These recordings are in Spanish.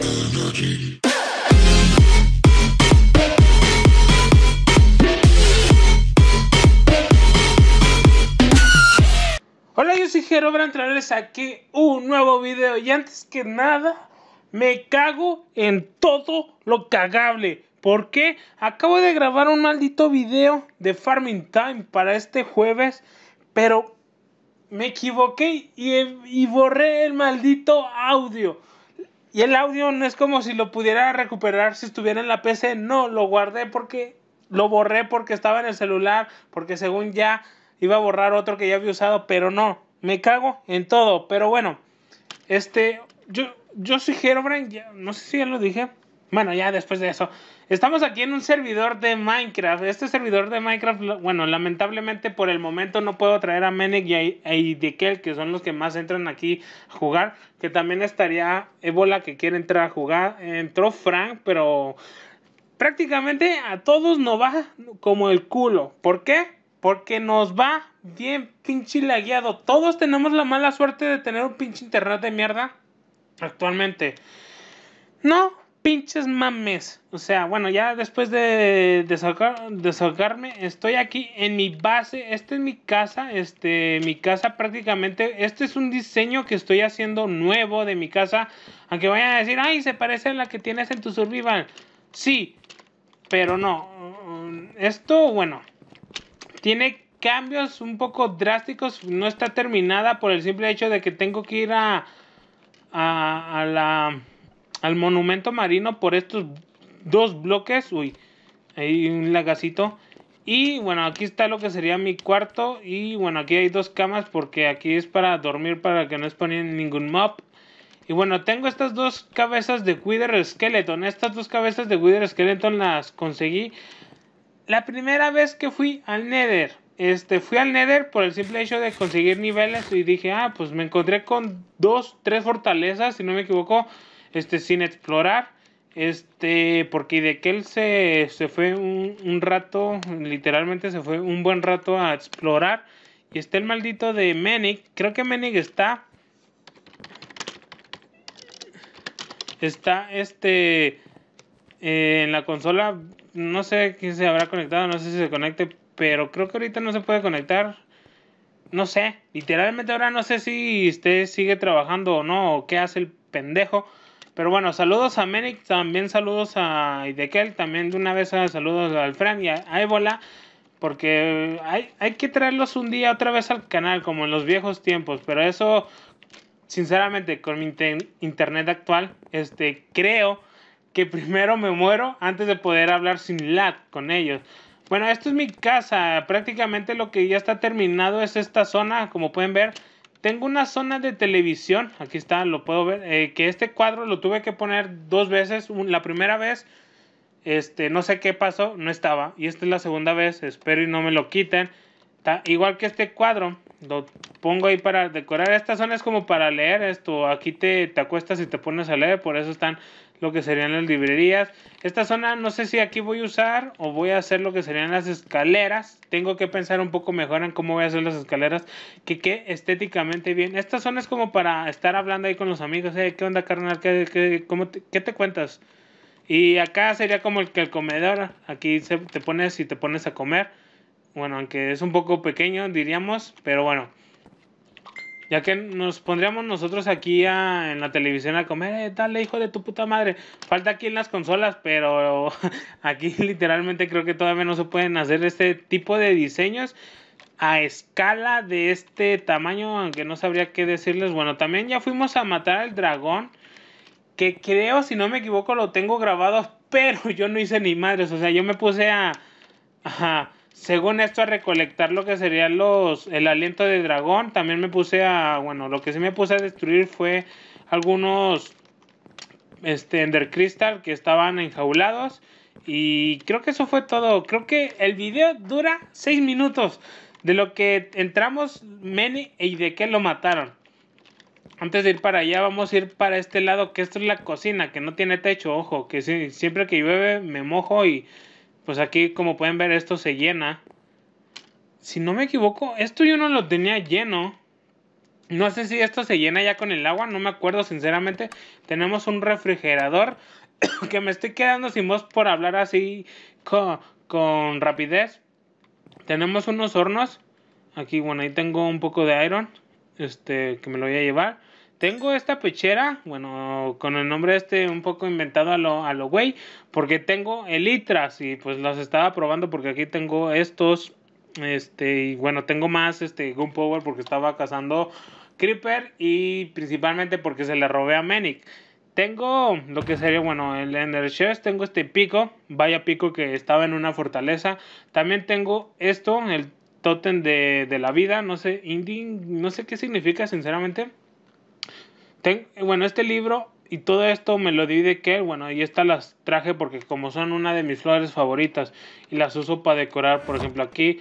Hola, yo soy Jero para traerles aquí un nuevo video y antes que nada me cago en todo lo cagable. Porque acabo de grabar un maldito video de Farming Time para este jueves, pero me equivoqué y, y borré el maldito audio. Y el audio no es como si lo pudiera recuperar si estuviera en la PC. No, lo guardé porque lo borré porque estaba en el celular, porque según ya iba a borrar otro que ya había usado, pero no, me cago en todo. Pero bueno, este, yo, yo soy Herobrine, no sé si ya lo dije, bueno, ya después de eso. Estamos aquí en un servidor de Minecraft. Este servidor de Minecraft, bueno, lamentablemente por el momento no puedo traer a Menek y a que son los que más entran aquí a jugar. Que también estaría Ebola que quiere entrar a jugar. Entró Frank, pero prácticamente a todos nos va como el culo. ¿Por qué? Porque nos va bien pinche lagueado. Todos tenemos la mala suerte de tener un pinche internet de mierda actualmente. No, pinches mames. O sea, bueno, ya después de desahogarme, estoy aquí en mi base. Esta es mi casa. Este, mi casa prácticamente. Este es un diseño que estoy haciendo nuevo de mi casa. Aunque vayan a decir, ay, se parece a la que tienes en tu survival. Sí, pero no. Esto, bueno, tiene cambios un poco drásticos. No está terminada por el simple hecho de que tengo que ir a, a la al monumento marino por estos dos bloques. Uy, hay un lagacito. Y bueno, aquí está lo que sería mi cuarto. Y bueno, aquí hay dos camas porque aquí es para dormir para que no exponen ningún mob. Y bueno, tengo estas dos cabezas de Wither Skeleton. Estas dos cabezas de Wither Skeleton las conseguí la primera vez que fui al Nether. Este, fui al Nether por el simple hecho de conseguir niveles y dije, ah, pues me encontré con dos, tres fortalezas, si no me equivoco, este sin explorar. Este, porque de que él se, fue un, rato, literalmente se fue un buen rato a explorar. Y está el maldito de Menig. Creo que Menig está. Está este. Eh, en la consola. No sé quién se habrá conectado. No sé si se conecte. Pero creo que ahorita no se puede conectar. No sé. Literalmente ahora no sé si usted sigue trabajando o no. O qué hace el pendejo. Pero bueno, saludos a Menick, también saludos a Idekel, también de una vez ah, saludos al Fran y a Ébola, porque hay, que traerlos un día otra vez al canal, como en los viejos tiempos, pero eso, sinceramente, con mi internet actual, este, creo que primero me muero antes de poder hablar sin lag con ellos. Bueno, esto es mi casa, prácticamente lo que ya está terminado es esta zona, como pueden ver, tengo una zona de televisión, aquí está, lo puedo ver, eh, que este cuadro lo tuve que poner dos veces. La primera vez, este, no sé qué pasó, no estaba. Y esta es la segunda vez, espero y no me lo quiten. igual que este cuadro, lo pongo ahí para decorar. Esta zona es como para leer esto. Aquí te, te acuestas y te pones a leer, por eso están lo que serían las librerías. Esta zona no sé si aquí voy a usar o voy a hacer lo que serían las escaleras. Tengo que pensar un poco mejor en cómo voy a hacer las escaleras, que quede estéticamente bien. Esta zona es como para estar hablando ahí con los amigos, ¿eh? ¿qué onda carnal? ¿Qué, te, te cuentas? Y acá sería como el que el comedor, aquí se, te pones y te pones a comer. Bueno, aunque es un poco pequeño, diríamos, pero bueno ya que nos pondríamos nosotros aquí en la televisión a comer, eh, dale hijo de tu puta madre. Falta aquí en las consolas, pero aquí literalmente creo que todavía no se pueden hacer este tipo de diseños a escala de este tamaño, aunque no sabría qué decirles. Bueno, también ya fuimos a matar al dragón, que creo, si no me equivoco, lo tengo grabado, pero yo no hice ni madres, o sea, yo me puse a... a según esto, a recolectar lo que sería los, el aliento de dragón. También me puse a, bueno, lo que sí me puse a destruir fue algunos este, Ender Crystal que estaban enjaulados. Y creo que eso fue todo. Creo que el video dura 6 minutos. De lo que entramos, Mene y de qué lo mataron. Antes de ir para allá, vamos a ir para este lado, que esto es la cocina, que no tiene techo, ojo, que siempre que llueve me mojo y pues aquí como pueden ver esto se llena. Si no me equivoco, esto yo no lo tenía lleno. No sé si esto se llena ya con el agua, no me acuerdo sinceramente. Tenemos un refrigerador que me estoy quedando sin voz por hablar así con, rapidez. Tenemos unos hornos. Aquí, bueno, ahí tengo un poco de iron. Este, que me lo voy a llevar tengo esta pechera, bueno, con el nombre este un poco inventado a lo, a lo güey, porque tengo el elitras y pues las estaba probando porque aquí tengo estos, este, y bueno, tengo más, este, power porque estaba cazando Creeper y principalmente porque se le robé a Manic. Tengo lo que sería, bueno, el Ender Chest, tengo este pico, vaya pico que estaba en una fortaleza. También tengo esto, el Totem de, de la vida, no sé, Indy, no sé qué significa sinceramente bueno, este libro y todo esto me lo divide que, bueno, y está, las traje porque como son una de mis flores favoritas y las uso para decorar, por ejemplo, aquí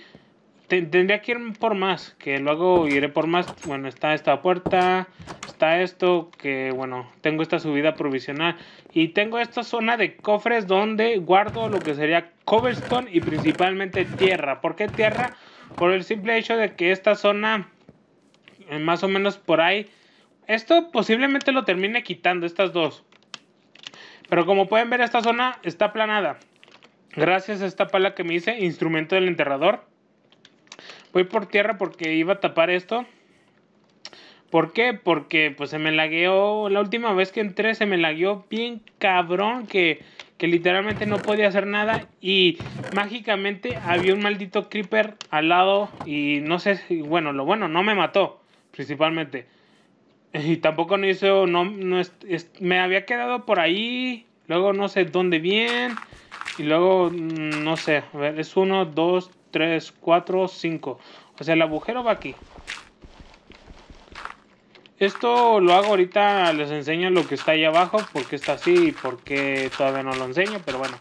tendría que ir por más, que luego iré por más. Bueno, está esta puerta, está esto, que bueno, tengo esta subida provisional y tengo esta zona de cofres donde guardo lo que sería coverstone y principalmente tierra. ¿Por qué tierra? Por el simple hecho de que esta zona, eh, más o menos por ahí, esto posiblemente lo termine quitando, estas dos. Pero como pueden ver, esta zona está aplanada. Gracias a esta pala que me hice, instrumento del enterrador. Voy por tierra porque iba a tapar esto. ¿Por qué? Porque pues se me lagueó. La última vez que entré se me lagueó bien cabrón que, que literalmente no podía hacer nada. Y mágicamente había un maldito creeper al lado. Y no sé, bueno, lo bueno, no me mató principalmente. Y tampoco no no me había quedado por ahí, luego no sé dónde bien, y luego mm, no sé, a ver, es uno, dos, 3, 4, 5. O sea, el agujero va aquí. Esto lo hago ahorita, les enseño lo que está ahí abajo, porque está así y porque todavía no lo enseño, pero bueno.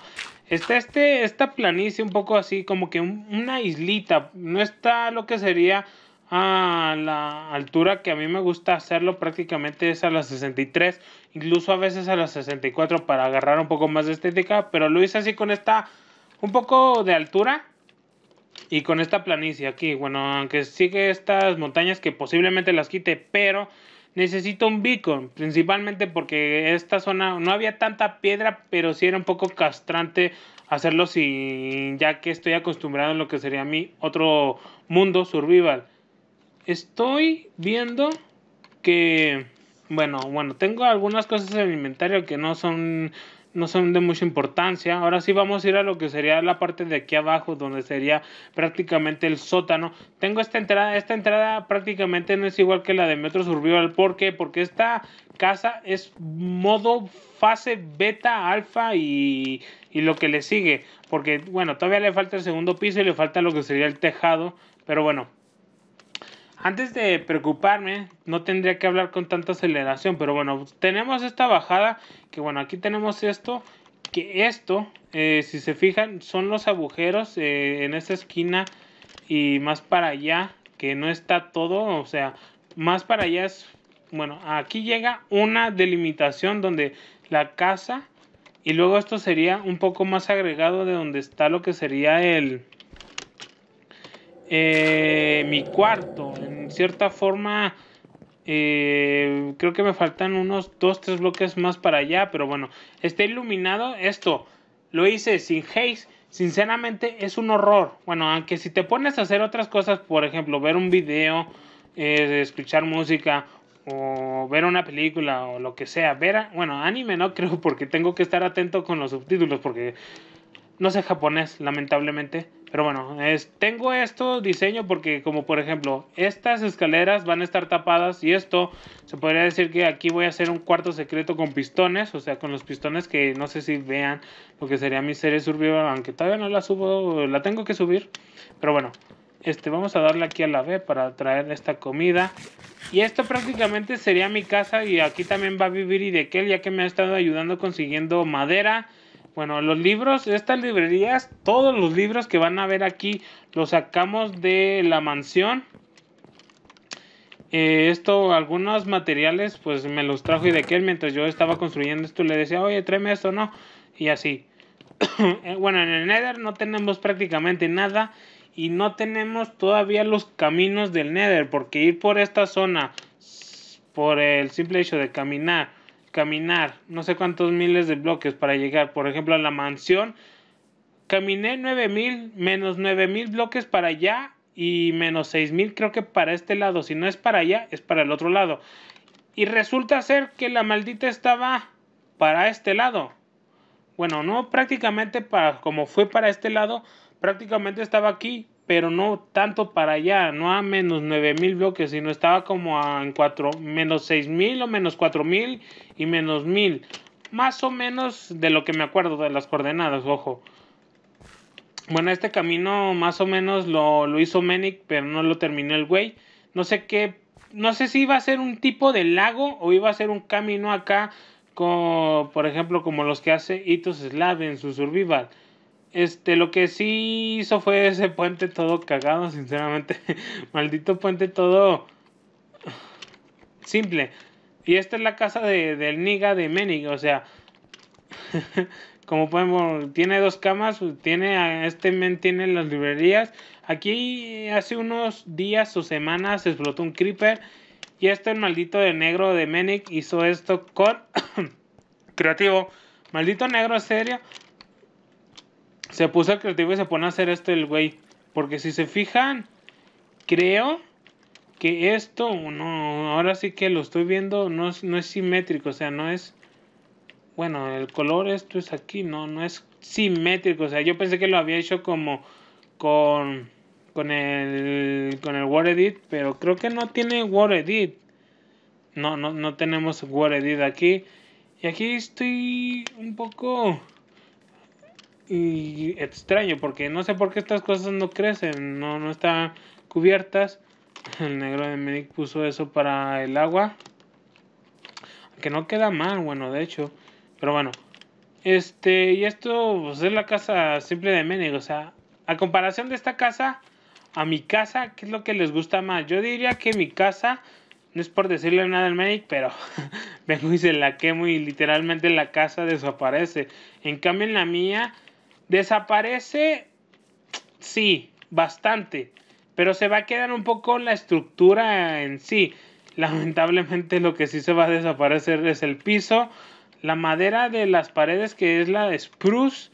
Está este, esta planicie un poco así, como que una islita, no está lo que sería a la altura que a mí me gusta hacerlo prácticamente es a las 63, incluso a veces a las 64 para agarrar un poco más de estética, pero lo hice así con esta un poco de altura y con esta planicie aquí. Bueno, aunque sigue estas montañas que posiblemente las quite, pero necesito un beacon, principalmente porque esta zona no había tanta piedra, pero sí era un poco castrante hacerlo si ya que estoy acostumbrado en lo que sería mi otro mundo survival estoy viendo que, bueno, bueno, tengo algunas cosas en el inventario que no son, no son de mucha importancia. Ahora sí vamos a ir a lo que sería la parte de aquí abajo, donde sería prácticamente el sótano. Tengo esta entrada, esta entrada prácticamente no es igual que la de Metro Survival. ¿Por qué? Porque esta casa es modo fase beta, alfa y, y lo que le sigue. Porque, bueno, todavía le falta el segundo piso y le falta lo que sería el tejado. Pero bueno, antes de preocuparme, no tendría que hablar con tanta aceleración, pero bueno, tenemos esta bajada, que bueno, aquí tenemos esto, que esto, eh, si se fijan, son los agujeros eh, en esta esquina y más para allá, que no está todo, o sea, más para allá es, bueno, aquí llega una delimitación donde la casa y luego esto sería un poco más agregado de donde está lo que sería el... Eh, mi cuarto, en cierta forma, eh, creo que me faltan unos dos, tres bloques más para allá, pero bueno, está iluminado esto. Lo hice sin haze. Sinceramente es un horror. Bueno, aunque si te pones a hacer otras cosas, por ejemplo, ver un video, eh, escuchar música o ver una película o lo que sea, ver, bueno, anime no creo porque tengo que estar atento con los subtítulos porque no sé japonés, lamentablemente. Pero bueno, tengo esto diseño porque como por ejemplo, estas escaleras van a estar tapadas y esto se podría decir que aquí voy a hacer un cuarto secreto con pistones, o sea, con los pistones que no sé si vean lo que sería mi serie survival aunque todavía no la subo, la tengo que subir. Pero bueno, este vamos a darle aquí a la B para traer esta comida. Y esto prácticamente sería mi casa y aquí también va a vivir y de ya que me ha estado ayudando consiguiendo madera bueno, los libros, estas librerías, todos los libros que van a ver aquí, los sacamos de la mansión. Eh, esto, algunos materiales, pues me los trajo y de él mientras yo estaba construyendo esto, le decía, oye, tráeme esto, ¿no? Y así. Eh, bueno, en el Nether no tenemos prácticamente nada y no tenemos todavía los caminos del Nether, porque ir por esta zona, por el simple hecho de caminar caminar no sé cuántos miles de bloques para llegar, por ejemplo, a la mansión. Caminé 9000, menos 9000 bloques para allá y menos 6000 creo que para este lado. Si no es para allá, es para el otro lado. Y resulta ser que la maldita estaba para este lado. Bueno, no prácticamente para como fue para este lado, prácticamente estaba aquí pero no tanto para allá, no a menos 9000 bloques, sino estaba como a en cuatro, menos 6000 o menos 4000 y menos 1000. Más o menos de lo que me acuerdo de las coordenadas, ojo. Bueno, este camino más o menos lo, hizo Menik, pero no lo terminó el güey. No sé qué, no sé si iba a ser un tipo de lago o iba a ser un camino acá, por ejemplo, como los que hace Itos Slav en su Survival este, lo que sí hizo fue ese puente todo cagado, sinceramente. Maldito puente todo simple. Y esta es la casa de, del Niga de Menig, o sea, como podemos, tiene dos camas, tiene este men tiene las librerías. Aquí hace unos días o semanas explotó un creeper y este maldito de negro de Menig hizo esto con creativo. Maldito negro, serio se puso creativo y se pone a hacer esto el güey. Porque si se fijan, creo que esto, no, ahora sí que lo estoy viendo, no es, no es simétrico, o sea, no es... Bueno, el color esto es aquí, no, no es simétrico, o sea, yo pensé que lo había hecho como con, con el, con el Word Edit, pero creo que no tiene Word Edit. No, no, no tenemos Word Edit aquí. Y aquí estoy un poco y extraño porque no sé por qué estas cosas no crecen, no, no están cubiertas. El negro de Medic puso eso para el agua. Que no queda mal, bueno, de hecho. Pero bueno. Este, y esto pues, es la casa simple de Medic. O sea, a comparación de esta casa, a mi casa, ¿qué es lo que les gusta más? Yo diría que mi casa, no es por decirle nada al Medic, pero vengo y se la quemo y literalmente la casa desaparece. En cambio, en la mía Desaparece, sí, bastante, pero se va a quedar un poco la estructura en sí. Lamentablemente lo que sí se va a desaparecer es el piso, la madera de las paredes que es la de spruce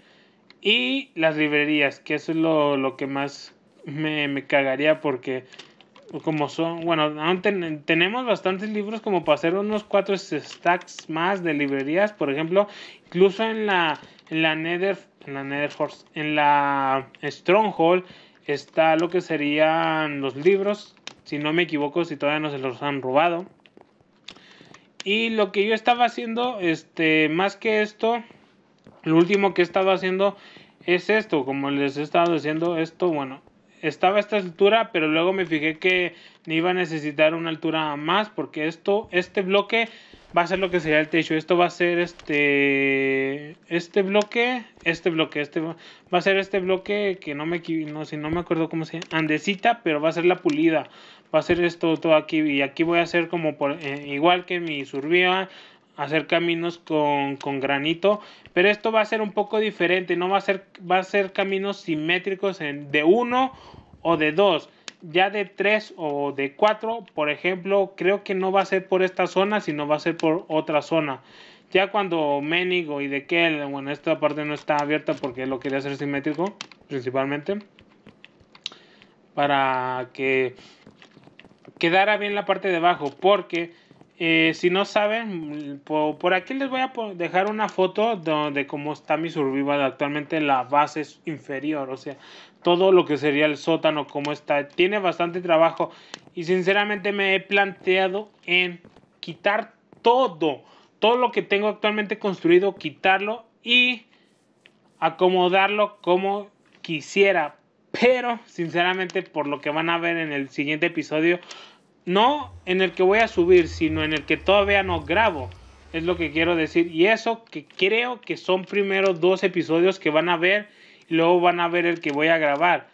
y las librerías, que eso es lo, que más me, cagaría porque como son, bueno, tenemos bastantes libros como para hacer unos cuatro stacks más de librerías, por ejemplo, incluso en la, en la Nether en la En la Stronghold está lo que serían los libros, si no me equivoco, si todavía no se los han robado. Y lo que yo estaba haciendo, este, más que esto, lo último que he estado haciendo es esto, como les he estado diciendo, esto, bueno, estaba a esta altura, pero luego me fijé que me iba a necesitar una altura más, porque esto, este bloque va a ser lo que sería el techo. Esto va a ser este este bloque, este bloque, este va a ser este bloque que no me no si no me acuerdo cómo se llama, andesita, pero va a ser la pulida. Va a ser esto todo aquí y aquí voy a hacer como por, eh, igual que mi survía, hacer caminos con, granito pero esto va a ser un poco diferente no va a ser va a ser caminos simétricos de uno o de dos ya de 3 o de 4, por ejemplo, creo que no va a ser por esta zona, sino va a ser por otra zona. Ya cuando Menigo y Dekel, bueno, esta parte no está abierta porque lo quería hacer simétrico, principalmente, para que quedara bien la parte de abajo, porque eh, si no saben, por, aquí les voy a dejar una foto de, cómo está mi survival actualmente. La base es inferior, o sea, todo lo que sería el sótano, cómo está. Tiene bastante trabajo y sinceramente me he planteado en quitar todo, todo lo que tengo actualmente construido, quitarlo y acomodarlo como quisiera. Pero, sinceramente, por lo que van a ver en el siguiente episodio, no en el que voy a subir, sino en el que todavía no grabo. Es lo que quiero decir. Y eso que creo que son primero dos episodios que van a ver y luego van a ver el que voy a grabar.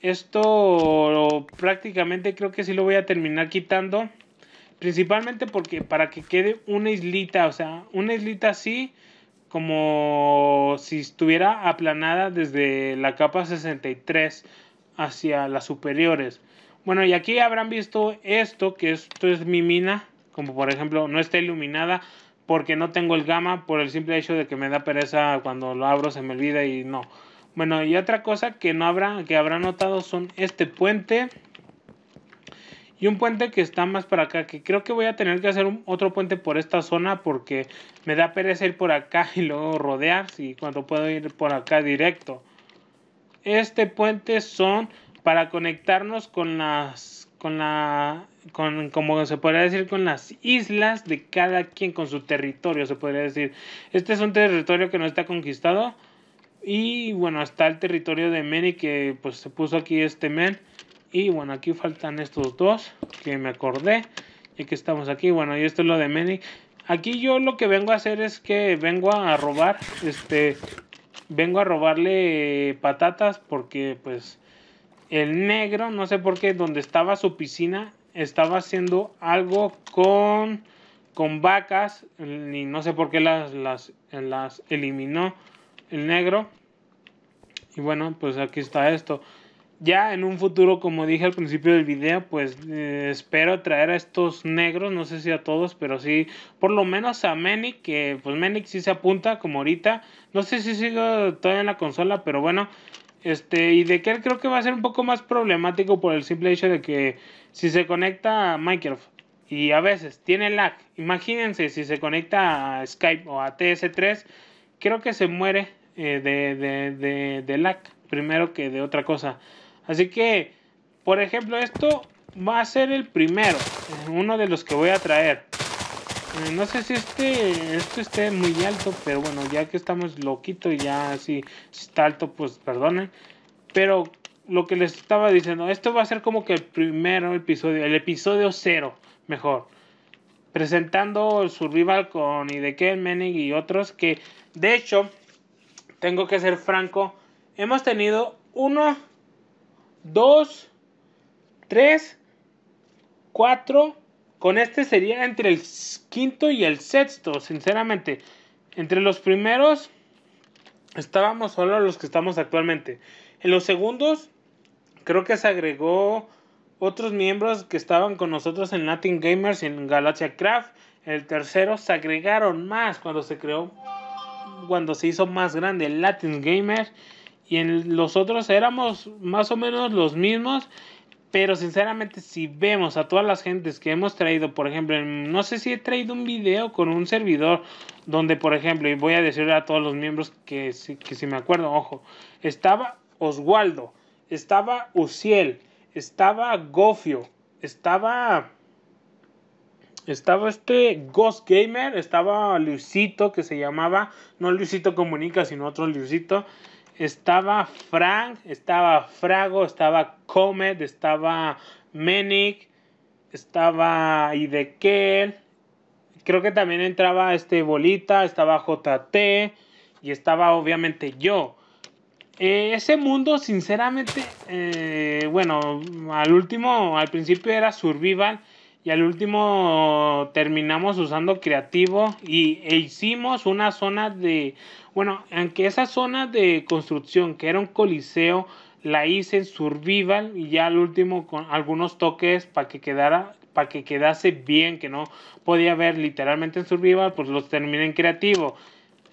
Esto prácticamente creo que sí lo voy a terminar quitando. Principalmente porque para que quede una islita, o sea, una islita así como si estuviera aplanada desde la capa 63 hacia las superiores. Bueno, y aquí habrán visto esto, que esto es mi mina, como por ejemplo no está iluminada porque no tengo el gama. por el simple hecho de que me da pereza cuando lo abro se me olvida y no. Bueno, y otra cosa que no habrá que habrá notado son este puente y un puente que está más para acá, que creo que voy a tener que hacer otro puente por esta zona porque me da pereza ir por acá y luego rodear, si cuando puedo ir por acá directo. Este puente son para conectarnos con las con la con como se podría decir con las islas de cada quien con su territorio se podría decir este es un territorio que no está conquistado y bueno está el territorio de Meni que pues se puso aquí este men y bueno aquí faltan estos dos que me acordé y que estamos aquí bueno y esto es lo de Meny aquí yo lo que vengo a hacer es que vengo a robar este vengo a robarle patatas porque pues el negro, no sé por qué, donde estaba su piscina, estaba haciendo algo con, con vacas y no sé por qué las, las, eliminó el negro. Y bueno, pues aquí está esto. Ya en un futuro, como dije al principio del video, pues eh, espero traer a estos negros, no sé si a todos, pero sí, por lo menos a Manic, que pues sí se apunta como ahorita. No sé si sigo todavía en la consola, pero bueno, este, y de que creo que va a ser un poco más problemático por el simple hecho de que si se conecta a Microsoft y a veces tiene lag, imagínense si se conecta a Skype o a TS3, creo que se muere eh, de, de, de lag primero que de otra cosa. Así que, por ejemplo, esto va a ser el primero, eh, uno de los que voy a traer. Eh, no sé si este, este esté muy alto, pero bueno, ya que estamos loquito y ya si, está alto, pues perdonen. Pero lo que les estaba diciendo, esto va a ser como que el primer episodio, el episodio cero, mejor. Presentando su rival con Idekel, Menig y otros que, de hecho, tengo que ser franco, hemos tenido uno, dos, tres, cuatro, con este sería entre el quinto y el sexto, sinceramente. Entre los primeros estábamos solo los que estamos actualmente. En los segundos creo que se agregó otros miembros que estaban con nosotros en Latin Gamers y en Galaxia Craft. El tercero se agregaron más cuando se creó, cuando se hizo más grande Latin Gamers. Y en los otros éramos más o menos los mismos. Pero sinceramente, si vemos a todas las gentes que hemos traído, por ejemplo, no sé si he traído un video con un servidor donde, por ejemplo, y voy a decirle a todos los miembros que, si, me acuerdo, ojo, estaba Oswaldo, estaba Uciel, estaba Gofio, estaba... Estaba este Ghost Gamer, estaba Luisito que se llamaba, no Luisito Comunica, sino otro Luisito estaba Frank, estaba Frago, estaba Comet, estaba Menik, estaba Idekel, creo que también entraba este Bolita, estaba JT y estaba obviamente yo. Eh, ese mundo, sinceramente, eh, bueno, al último, al principio era survival y al último terminamos usando creativo y e hicimos una zona de, bueno, aunque esa zona de construcción que era un coliseo, la hice en survival y ya al último con algunos toques para que quedara para que quedase bien, que no podía ver literalmente en survival, pues los terminé en creativo.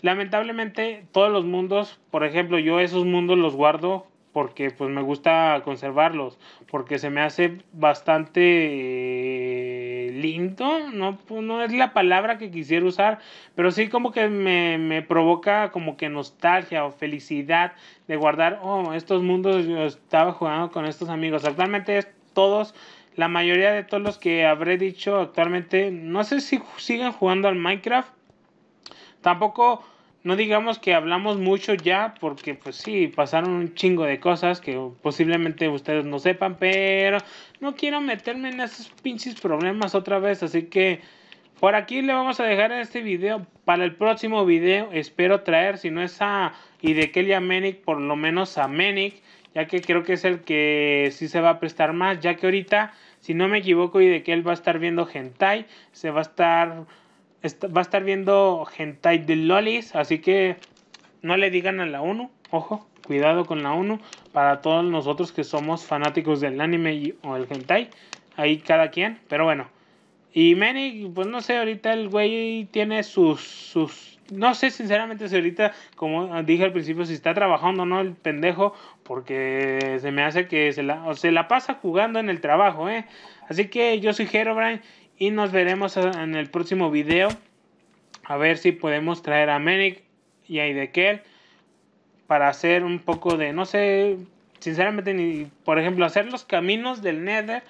Lamentablemente todos los mundos, por ejemplo, yo esos mundos los guardo porque pues me gusta conservarlos, porque se me hace bastante eh, lindo, no, pues, no es la palabra que quisiera usar, pero sí como que me, provoca como que nostalgia o felicidad de guardar, oh, estos mundos yo estaba jugando con estos amigos, actualmente es todos la mayoría de todos los que habré dicho actualmente, no sé si siguen jugando al Minecraft. Tampoco no digamos que hablamos mucho ya, porque pues sí, pasaron un chingo de cosas que posiblemente ustedes no sepan, pero no quiero meterme en esos pinches problemas otra vez, así que por aquí le vamos a dejar este video. Para el próximo video espero traer, si no es a a Menick, por lo menos a Menick, ya que creo que es el que sí se va a prestar más, ya que ahorita, si no me equivoco, él va a estar viendo Hentai, se va a estar va a estar viendo Hentai de Lolis, así que no le digan a la 1, ojo, cuidado con la 1, para todos nosotros que somos fanáticos del anime o el hentai, ahí cada quien, pero bueno. Y Manny, pues no sé, ahorita el güey tiene sus, sus, no sé sinceramente si ahorita, como dije al principio, si está trabajando o no el pendejo, porque se me hace que se la, se la pasa jugando en el trabajo, ¿eh? Así que yo soy Herobrine y nos veremos en el próximo video. A ver si podemos traer a Manic y a Idekel. para hacer un poco de, no sé, sinceramente, ni, por ejemplo, hacer los caminos del Nether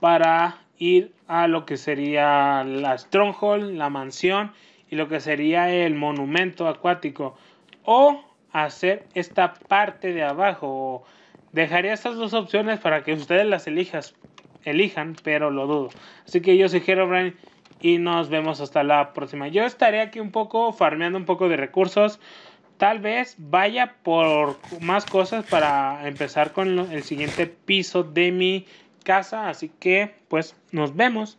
para ir a lo que sería la Stronghold, la mansión y lo que sería el monumento acuático. O hacer esta parte de abajo. Dejaría estas dos opciones para que ustedes las elijan elijan, pero lo dudo. Así que yo soy Herobrine y nos vemos hasta la próxima. Yo estaré aquí un poco farmeando un poco de recursos. Tal vez vaya por más cosas para empezar con el siguiente piso de mi casa. Así que pues nos vemos.